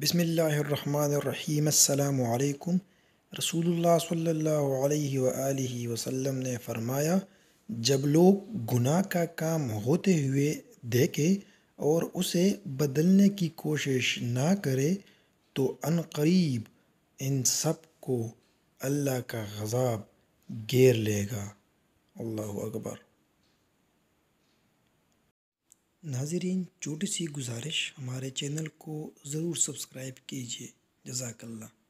بسم اللہ الرحمن الرحیم السلام علیکم رسول اللہ صلی اللہ علیہ وآلہ وسلم نے فرمایا جب لوگ گناہ کا کام ہوتے ہوئے دیکھے اور اسے بدلنے کی کوشش نہ کرے تو ان قریب ان سب کو اللہ کا غذاب گیر لے گا اللہ اکبر ناظرین چھوٹی سی گزارش ہمارے چینل کو ضرور سبسکرائب کیجیے جزاک اللہ